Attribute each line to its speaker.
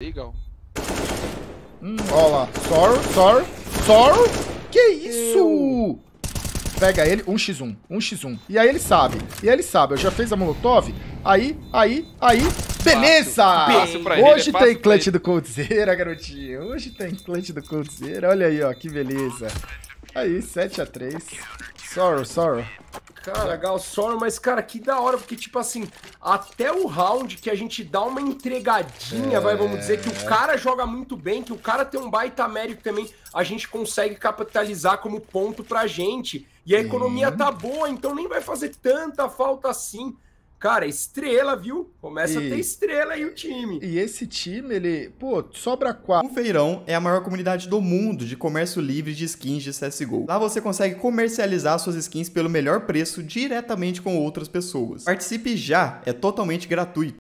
Speaker 1: Legal. Hum. Ó lá. Sorrow, Sorrow, Sorrow. Que isso? Eu... Pega ele, 1x1, 1x1. E aí ele sabe, e aí ele sabe. Eu já fiz a Molotov, aí, aí, aí. Beleza! É Hoje tem clutch
Speaker 2: do Coldzera, garotinho. Hoje tem clutch do Coldzera. Olha aí, ó, que beleza.
Speaker 3: Aí, 7x3.
Speaker 2: Sorrow, Sorrow.
Speaker 3: Cara, Galsor, mas cara, que da hora, porque tipo assim, até o round que a gente dá uma entregadinha, é... vai, vamos dizer, que o é. cara joga muito bem, que o cara tem um baita mérito também, a gente consegue capitalizar como ponto pra gente. E a economia uhum. tá boa, então nem vai fazer tanta falta assim cara, estrela, viu? Começa e... a ter estrela aí o time. E esse time, ele,
Speaker 4: pô, sobra quatro. O Feirão é a maior comunidade do mundo de comércio livre de skins de CSGO. Lá você consegue comercializar suas skins pelo melhor preço diretamente com outras pessoas. Participe já, é totalmente gratuito.